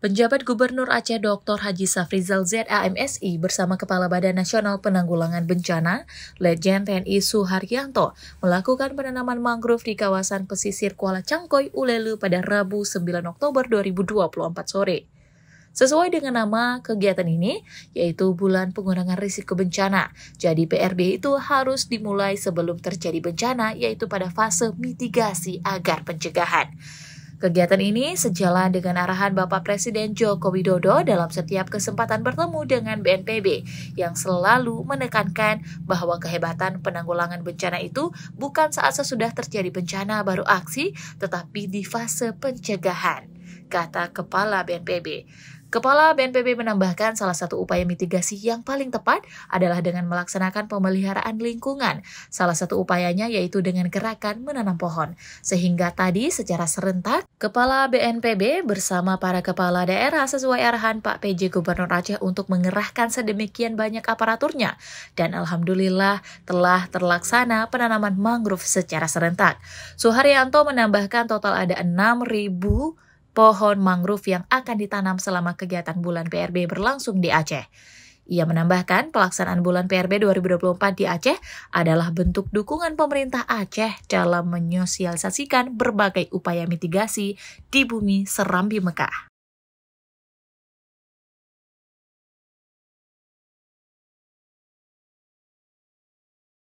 Penjabat Gubernur Aceh Dr. Haji Safrizal ZAMSI bersama Kepala Badan Nasional Penanggulangan Bencana, Legend TNI Suharyanto, melakukan penanaman mangrove di kawasan pesisir Kuala Cangkoy, Ulelu pada Rabu 9 Oktober 2024 sore. Sesuai dengan nama kegiatan ini, yaitu Bulan Pengurangan Risiko Bencana. Jadi PRB itu harus dimulai sebelum terjadi bencana, yaitu pada fase mitigasi agar pencegahan. Kegiatan ini sejalan dengan arahan Bapak Presiden Joko Widodo dalam setiap kesempatan bertemu dengan BNPB yang selalu menekankan bahwa kehebatan penanggulangan bencana itu bukan saat sesudah terjadi bencana baru aksi, tetapi di fase pencegahan, kata Kepala BNPB. Kepala BNPB menambahkan salah satu upaya mitigasi yang paling tepat adalah dengan melaksanakan pemeliharaan lingkungan. Salah satu upayanya yaitu dengan gerakan menanam pohon. Sehingga tadi secara serentak, Kepala BNPB bersama para kepala daerah sesuai arahan Pak PJ Gubernur Aceh untuk mengerahkan sedemikian banyak aparaturnya. Dan Alhamdulillah telah terlaksana penanaman mangrove secara serentak. Suharyanto menambahkan total ada 6.000 pohon mangrove yang akan ditanam selama kegiatan bulan PRB berlangsung di Aceh. Ia menambahkan pelaksanaan bulan PRB 2024 di Aceh adalah bentuk dukungan pemerintah Aceh dalam menyosialisasikan berbagai upaya mitigasi di bumi Serambi Mekah.